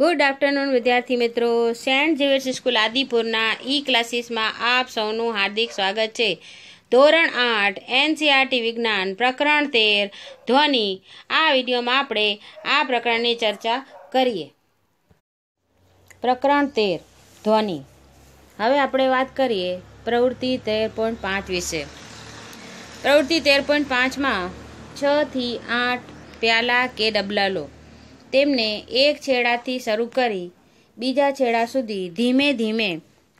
good afternoon વિદ્યાર્થી મિત્રો Saint Xavier's school આદિપુરના ઈ ક્લાસીસમાં આપ સૌનું હાર્દિક સ્વાગત છે ધોરણ આઠ એનસીઆરટી e વિજ્ઞાન પ્રકરણ તેર ધ્વનિ આ વિડીયોમાં આપણે આ પ્રકરણની ચર્ચા કરીએ પ્રકરણ તેર ધ્વનિ હવે આપણે વાત કરીએ પ્રવૃત્તિ તેર પોઈન્ટ પાંચ વિશે પ્રવૃત્તિ તેર પોઈન્ટ પાંચમાં છથી આઠ પ્યાલા કે ડબલા લો તેમને એક છેડાથી શરૂ કરી બીજા છેડા સુધી ધીમે ધીમે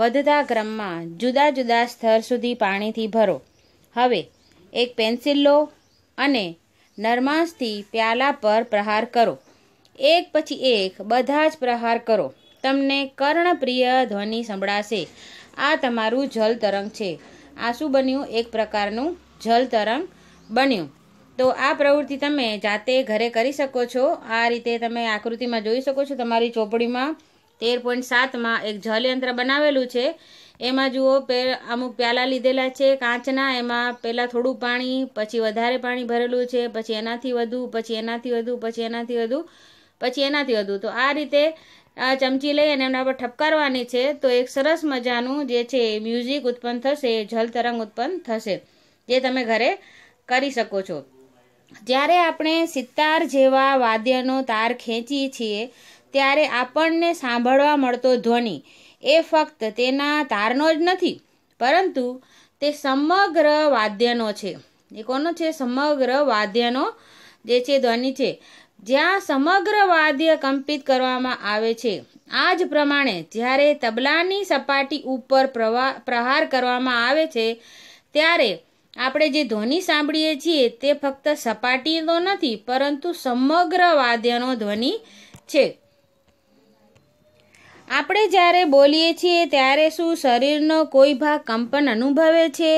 વધતા ક્રમમાં જુદા જુદા સ્તર સુધી પાણીથી ભરો હવે એક પેન્સિલ લો અને નરમાશથી પ્યાલા પર પ્રહાર કરો એક પછી એક બધા જ પ્રહાર કરો તમને કર્ણપ્રિય ધ્વનિ સંભળાશે આ તમારું જલ તરંગ છે આંસુ બન્યું એક પ્રકારનું જલ તરંગ બન્યું તો આ પ્રવૃત્તિ તમે જાતે ઘરે કરી શકો છો આ રીતે તમે આકૃતિમાં જોઈ શકો છો તમારી ચોપડીમાં તેર પોઈન્ટ સાતમાં એક જલયંત્ર બનાવેલું છે એમાં જુઓ પે અમુક પ્યાલા લીધેલા છે કાચના એમાં પહેલાં થોડું પાણી પછી વધારે પાણી ભરેલું છે પછી એનાથી વધુ પછી એનાથી વધુ પછી એનાથી વધુ પછી એનાથી વધુ તો આ રીતે આ ચમચી લઈ અને એમના પર ઠપકારવાની છે તો એક સરસ મજાનું જે છે મ્યુઝિક ઉત્પન્ન થશે જલ તરંગ ઉત્પન્ન થશે જે તમે ઘરે કરી શકો છો જ્યારે આપણે સિતાર જેવા વાદ્યનો તાર ખેંચીએ છીએ ત્યારે આપણને સાંભળવા મળતો ધ્વનિ એ ફક્ત તેના તારનો જ નથી પરંતુ તે સમગ્ર વાદ્યનો છે એ કોનો છે સમગ્ર વાદ્યનો જે છે ધ્વનિ છે જ્યાં સમગ્ર વાદ્ય કંપિત કરવામાં આવે છે આ જ પ્રમાણે જ્યારે તબલાની સપાટી ઉપર પ્રવા પ્રહાર કરવામાં આવે છે ત્યારે આપણે જે ધ્વનિ સાંભળીએ છીએ તે ફક્ત સપાટીનો નથી પરંતુ સમગ્ર વાદ્યનો ધ્વનિ છે આપણે જ્યારે બોલીએ છીએ ત્યારે શું શરીરનો કોઈ ભાગ કંપન અનુભવે છે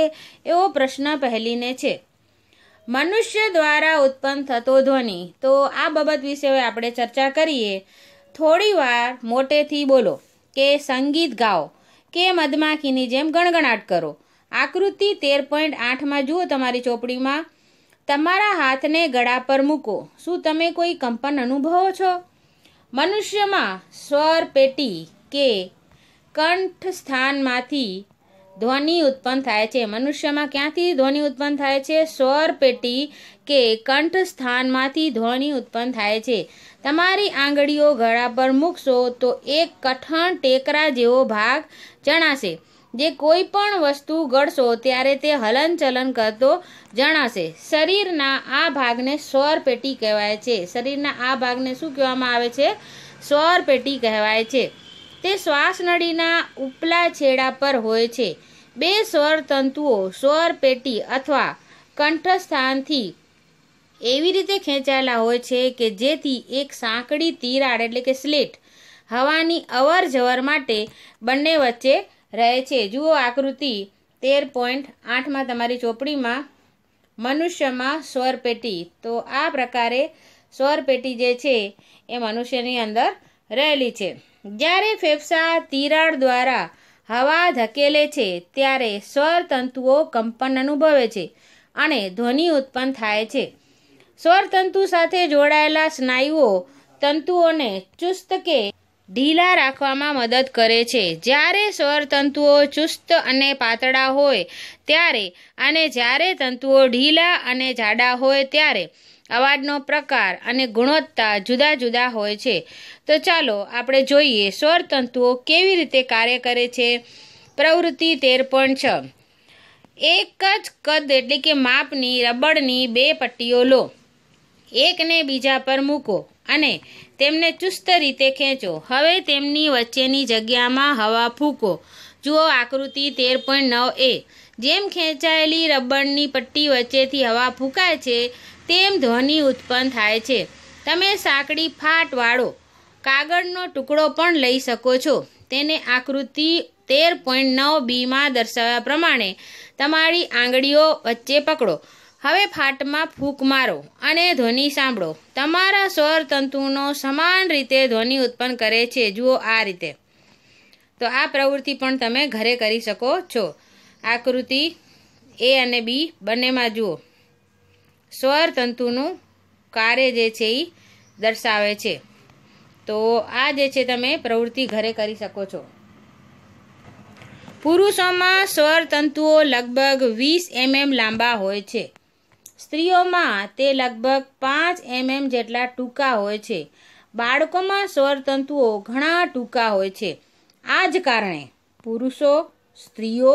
એવો પ્રશ્ન પહેલીને છે મનુષ્ય દ્વારા ઉત્પન્ન થતો ધ્વનિ તો આ બાબત વિશે આપણે ચર્ચા કરીએ થોડીવાર મોટેથી બોલો કે સંગીત ગાઓ કે મધમાખીની જેમ ગણગણાટ કરો આકૃતિ તેર પોઈન્ટ આઠમાં જુઓ તમારી ચોપડીમાં તમારા હાથને ગળા પર મૂકો શું તમે કોઈ કંપન અનુભવો છો મનુષ્યમાં સ્વર પેટી કે કંઠ સ્થાનમાંથી ધ્વનિ ઉત્પન્ન થાય છે મનુષ્યમાં ક્યાંથી ધ્વનિ ઉત્પન્ન થાય છે સ્વર પેટી કે કંઠ સ્થાનમાંથી ધ્વનિ ઉત્પન્ન થાય છે તમારી આંગળીઓ ગળા પર મૂકશો તો એક કઠણ ટેકરા જેવો ભાગ જણાશે જે કોઈ પણ વસ્તુ ગળશો ત્યારે તે હલનચલન કરતો જણાશે શરીરના આ ભાગને સ્વર પેટી કહેવાય છે શરીરના આ ભાગને શું કહેવામાં આવે છે સ્વર પેટી કહેવાય છે તે શ્વાસનળીના ઉપલા છેડા પર હોય છે બે સ્વર તંતુઓ સ્વર પેટી અથવા કંઠસ્થાનથી એવી રીતે ખેંચાયેલા હોય છે કે જેથી એક સાંકડી તિરાડ એટલે કે સ્લેટ હવાની અવર જવર માટે બંને વચ્ચે રહે છે જુઓ આકૃતિ તેર પોઈન્ટ આઠમાં તમારી ચોપડીમાં મનુષ્યમાં સ્વર પેટી તો આ પ્રકારે સ્વર પેટી જે છે એ મનુષ્યની અંદર રહેલી છે જ્યારે ફેફસા તિરાડ દ્વારા હવા ધકેલે છે ત્યારે સ્વર તંતુઓ કંપન અનુભવે છે અને ધ્વનિ ઉત્પન્ન થાય છે સ્વર તંતુ સાથે જોડાયેલા સ્નાયુઓ તંતુઓને ચુસ્ત કે ઢીલા રાખવામાં મદદ કરે છે જ્યારે સ્વરતંતુઓ ચુસ્ત અને પાતળા હોય ત્યારે અને જ્યારે તંતુઓ ઢીલા અને જાડા હોય ત્યારે અવાજનો પ્રકાર અને ગુણવત્તા જુદા જુદા હોય છે તો ચાલો આપણે જોઈએ સ્વરતંતુઓ કેવી રીતે કાર્ય કરે છે પ્રવૃત્તિ તેર પોઈન્ટ છ એક જ કદ એટલે કે માપની રબડની બે પટ્ટીઓ લો એકને બીજા પર મૂકો અને તેમને ચુસ્ત રીતે ખેંચો હવે તેમની વચ્ચેની જગ્યામાં હવા ફૂંકો જુઓ આકૃતિ તેર પોઈન્ટ નવ એ જેમ ખેંચાયેલી રબરની પટ્ટી વચ્ચેથી હવા ફૂંકાય છે તેમ ધ્વનિ ઉત્પન્ન થાય છે તમે સાંકડી ફાટ વાળો કાગળનો ટુકડો પણ લઈ શકો છો તેને આકૃતિ તેર પોઈન્ટ નવ બીમાં દર્શાવ્યા પ્રમાણે તમારી આંગળીઓ વચ્ચે પકડો હવે ફાટમાં ફૂંક મારો અને ધ્વનિ સાંભળો તમારા સ્વર તંતુનો સમાન રીતે ધ્વનિ ઉત્પન્ન કરે છે જુઓ આ રીતે તો આ પ્રવૃત્તિ પણ તમે ઘરે કરી શકો છો આકૃતિ એ અને બી બંનેમાં જુઓ સ્વર તંતુનું કાર્ય જે છે એ દર્શાવે છે તો આ જે છે તમે પ્રવૃત્તિ ઘરે કરી શકો છો પુરુષોમાં સ્વર તંતુઓ લગભગ વીસ એમએમ લાંબા હોય છે સ્ત્રીઓમાં તે લગભગ પાંચ એમએમ જેટલા ટૂંકા હોય છે બાળકોમાં સ્વરતંતુઓ ઘણા ટૂંકા હોય છે આ જ કારણે પુરુષો સ્ત્રીઓ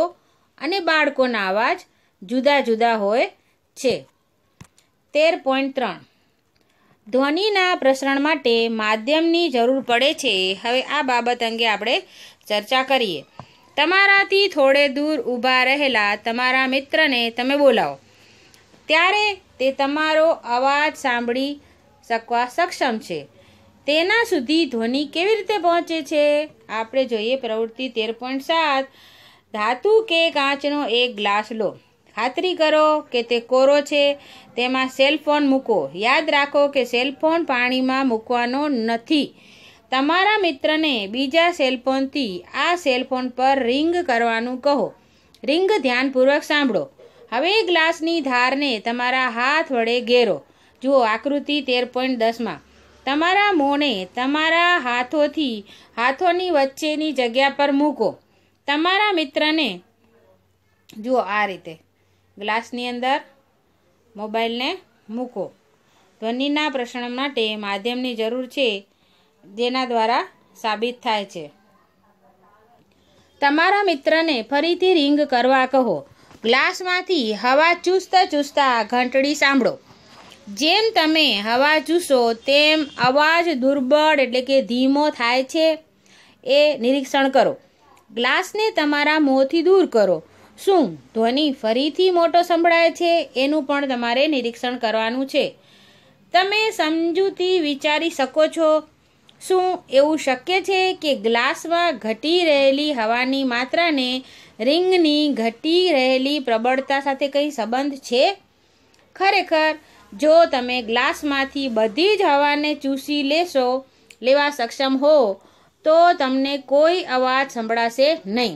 અને બાળકોના અવાજ જુદા જુદા હોય છે તેર પોઈન્ટ ત્રણ ધ્વનિના પ્રસરણ માટે માધ્યમની જરૂર પડે છે હવે આ બાબત અંગે આપણે ચર્ચા કરીએ તમારાથી થોડે દૂર ઊભા રહેલા તમારા મિત્રને તમે બોલાવો ત્યારે તે તમારો અવાજ સાંભળી શકવા સક્ષમ છે તેના સુધી ધ્વનિ કેવી રીતે પહોંચે છે આપણે જોઈએ પ્રવૃત્તિ તેર પોઈન્ટ સાત ધાતુ કે કાચનો એક ગ્લાસ લો ખાતરી કરો કે તે કોરો છે તેમાં સેલફોન મૂકો યાદ રાખો કે સેલફોન પાણીમાં મૂકવાનો નથી તમારા મિત્રને બીજા સેલફોનથી આ સેલફોન પર રિંગ કરવાનું કહો રિંગ ધ્યાનપૂર્વક સાંભળો હવે ગ્લાસની ધારને તમારા હાથ વડે ઘેરો જુઓ આકૃતિ તેર પોઈન્ટ દસમાં તમારા મોંને તમારા હાથોથી હાથોની વચ્ચેની જગ્યા પર મૂકો તમારા મિત્રને જુઓ આ રીતે ગ્લાસની અંદર મોબાઈલને મૂકો ધ્વનિના પ્રશ્ન માટે માધ્યમની જરૂર છે જેના દ્વારા સાબિત થાય છે તમારા મિત્રને ફરીથી રિંગ કરવા કહો ગ્લાસમાંથી હવા ચૂસતા ચૂસતા ઘંટડી સાંભળો જેમ તમે હવા ચૂસો તેમ અવાજ દુર્બળ એટલે કે ધીમો થાય છે એ નિરીક્ષણ કરો ગ્લાસને તમારા મોંથી દૂર કરો શું ધ્વનિ ફરીથી મોટો સંભળાય છે એનું પણ તમારે નિરીક્ષણ કરવાનું છે તમે સમજૂતી વિચારી શકો છો શું એવું શક્ય છે કે ગ્લાસમાં ઘટી રહેલી હવાની માત્રાને રિંગની ઘટી રહેલી પ્રબળતા સાથે કંઈ સંબંધ છે ખરેખર જો તમે ગ્લાસમાંથી બધી જ હવાને ચૂસી લેશો લેવા સક્ષમ હો તો તમને કોઈ અવાજ સંભળાશે નહીં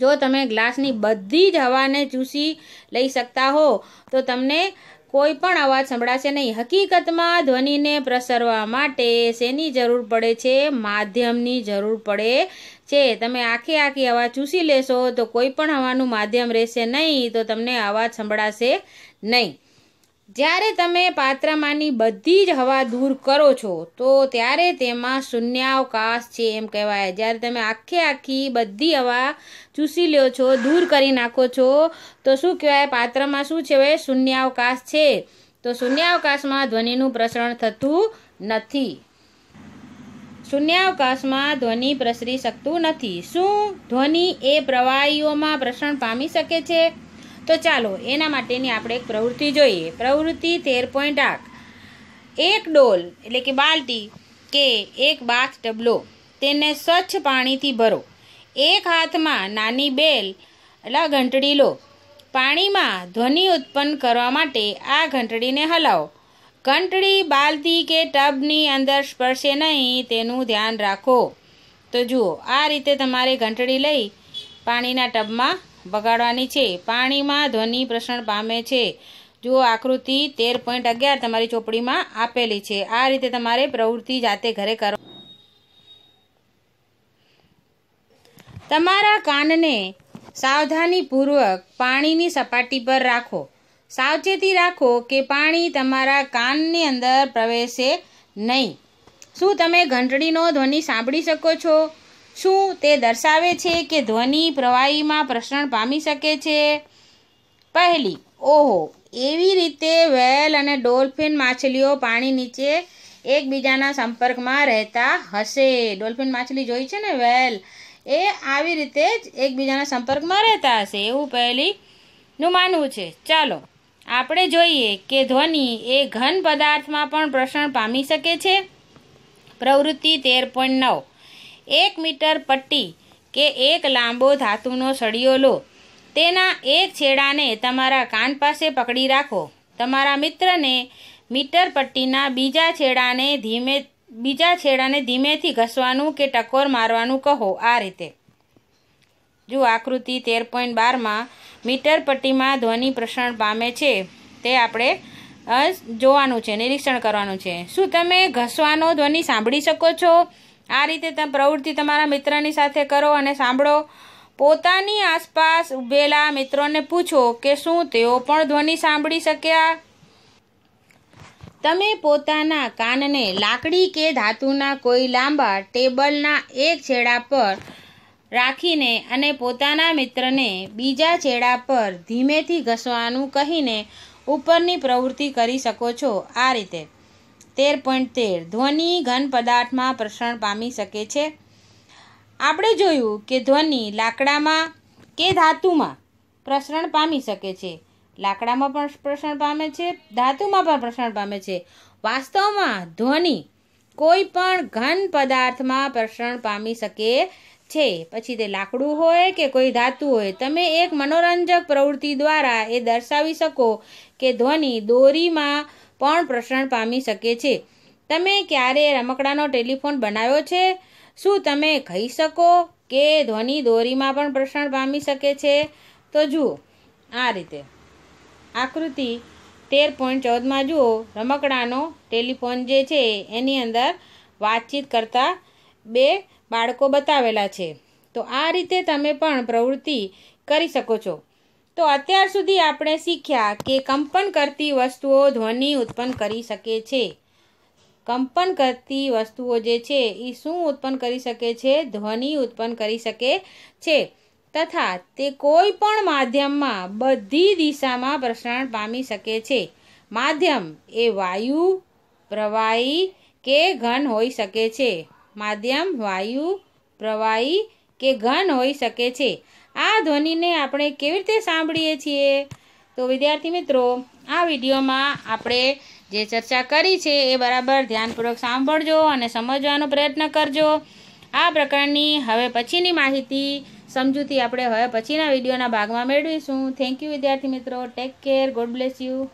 જો તમે ગ્લાસની બધી જ હવાને ચૂસી લઈ શકતા હો તો તમને કોઈ પણ અવાજ સંભળાશે નહીં હકીકતમાં ધ્વનિને પ્રસરવા માટે શેની જરૂર પડે છે માધ્યમની જરૂર પડે છે તમે આખી આખી અવાજ ચૂસી લેશો તો કોઈ પણ હવાનું માધ્યમ રહેશે નહીં તો તમને અવાજ સંભળાશે નહીં જ્યારે તમે પાત્રમાંની બધી જ હવા દૂર કરો છો તો ત્યારે તેમાં શૂન્યાવકાશ છે એમ કહેવાય જ્યારે તમે આખે આખી બધી હવા ચૂસી લ્યો છો દૂર કરી નાખો છો તો શું કહેવાય પાત્રમાં શું છે હવે શૂન્યાવકાશ છે તો શૂન્યાવકાશમાં ધ્વનિનું પ્રસરણ થતું નથી શૂન્યાવકાશમાં ધ્વનિ પ્રસરી શકતું નથી શું ધ્વનિ એ પ્રવાહીઓમાં પ્રસરણ પામી શકે છે તો ચાલો એના માટેની આપણે એક પ્રવૃત્તિ જોઈએ પ્રવૃત્તિ તેર પોઈન્ટ આઠ એક ડોલ એટલે કે બાલ્ટી કે એક બાથ ડબલો તેને સ્વચ્છ પાણીથી ભરો એક હાથમાં નાની બેલ એટલે ઘંટડી લો પાણીમાં ધ્વનિ ઉત્પન્ન કરવા માટે આ ઘંટડીને હલાવો ઘંટડી બાલ્ટી કે ટબની અંદર સ્પર્શે નહીં તેનું ધ્યાન રાખો તો જુઓ આ રીતે તમારે ઘંટડી લઈ પાણીના ટબમાં બગાડવાની છે પાણીમાં ધ્વનિ પ્રસરણ પામે છે જો આકૃતિ તેર પોઈન્ટ અગિયાર તમારી ચોપડીમાં આપેલી છે આ રીતે તમારે પ્રવૃત્તિ જાતે ઘરે કરો તમારા કાનને સાવધાનીપૂર્વક પાણીની સપાટી પર રાખો સાવચેતી રાખો કે પાણી તમારા કાનની અંદર પ્રવેશે નહીં શું તમે ઘંટડીનો ધ્વનિ સાંભળી શકો છો શું તે દર્શાવે છે કે ધ્વનિ પ્રવાહીમાં પ્રસરણ પામી શકે છે પહેલી ઓહો એવી રીતે વેલ અને ડોલ્ફિન માછલીઓ પાણી નીચે એકબીજાના સંપર્કમાં રહેતા હશે ડોલ્ફિન માછલી જોઈ છે ને વેલ એ આવી રીતે જ એકબીજાના સંપર્કમાં રહેતા હશે એવું પહેલીનું માનવું છે ચાલો આપણે જોઈએ કે ધ્વનિ એ ઘન પદાર્થમાં પણ પ્રસરણ પામી શકે છે પ્રવૃત્તિ તેર પોઈન્ટ નવ એક મીટર પટ્ટી કે એક લાંબો ધાતુનો સળિયો લો તેના એક છેડાને તમારા કાન પાસે પકડી રાખો તમારા મિત્રને મીટર પટ્ટીના બીજા છેડાને ધીમે બીજા છેડાને ધીમેથી ઘસવાનું કે ટકોર મારવાનું કહો આ રીતે જો આકૃતિ તેર પોઈન્ટ બારમાં મીટર પટ્ટીમાં ધ્વનિ પ્રસરણ પામે છે તે આપણે જોવાનું છે નિરીક્ષણ કરવાનું છે શું તમે ઘસવાનો ધ્વનિ સાંભળી શકો છો આ રીતે તમે પ્રવૃત્તિ તમારા મિત્રની સાથે કરો અને સાંભળો પોતાની આસપાસ ઉભેલા મિત્રોને પૂછો કે શું તેઓ પણ ધ્વનિ સાંભળી શક્યા તમે પોતાના કાનને લાકડી કે ધાતુના કોઈ લાંબા ટેબલના એક છેડા પર રાખીને અને પોતાના મિત્રને બીજા છેડા પર ધીમેથી ઘસવાનું કહીને ઉપરની પ્રવૃત્તિ કરી શકો છો આ રીતે તેર પોઈન્ટ તેર ધ્વનિ ઘન પદાર્થમાં પ્રસરણ પામી શકે છે આપણે જોયું કે ધ્વનિ લાકડામાં કે ધાતુમાં પ્રસરણ પામી શકે છે લાકડામાં પણ પ્રસરણ પામે છે ધાતુમાં પણ પ્રસરણ પામે છે વાસ્તવમાં ધ્વનિ કોઈ પણ ઘન પદાર્થમાં પ્રસરણ પામી શકે છે પછી તે લાકડું હોય કે કોઈ ધાતુ હોય તમે એક મનોરંજક પ્રવૃત્તિ દ્વારા એ દર્શાવી શકો કે ધ્વનિ દોરીમાં પણ પ્રસરણ પામી શકે છે તમે ક્યારે રમકડાનો ટેલિફોન બનાવ્યો છે શું તમે કહી શકો કે ધ્વનિ દોરીમાં પણ પ્રસરણ પામી શકે છે તો જુઓ આ રીતે આકૃતિ તેર પોઈન્ટ ચૌદમાં જુઓ રમકડાનો ટેલિફોન જે છે એની અંદર વાતચીત કરતા બે બાળકો બતાવેલા છે તો આ રીતે તમે પણ પ્રવૃત્તિ કરી શકો છો તો અત્યાર સુધી આપણે શીખ્યા કે કંપન કરતી વસ્તુઓ ધ્વનિ ઉત્પન્ન કરી શકે છે કંપન કરતી વસ્તુઓ જે છે એ શું ઉત્પન્ન કરી શકે છે ધ્વનિ ઉત્પન્ન કરી શકે છે તથા તે કોઈ પણ માધ્યમમાં બધી દિશામાં પ્રસારણ પામી શકે છે માધ્યમ એ વાયુ પ્રવાહી કે ઘન હોઈ શકે છે માધ્યમ વાયુ પ્રવાહી કે ઘન હોઈ શકે છે આ ધ્વનિને આપણે કેવી રીતે સાંભળીએ છીએ તો વિદ્યાર્થી મિત્રો આ વિડીયોમાં આપણે જે ચર્ચા કરી છે એ બરાબર ધ્યાનપૂર્વક સાંભળજો અને સમજવાનો પ્રયત્ન કરજો આ પ્રકારની હવે પછીની માહિતી સમજૂતી આપણે હવે પછીના વિડીયોના ભાગમાં મેળવીશું થેન્ક યુ વિદ્યાર્થી મિત્રો take care God bless you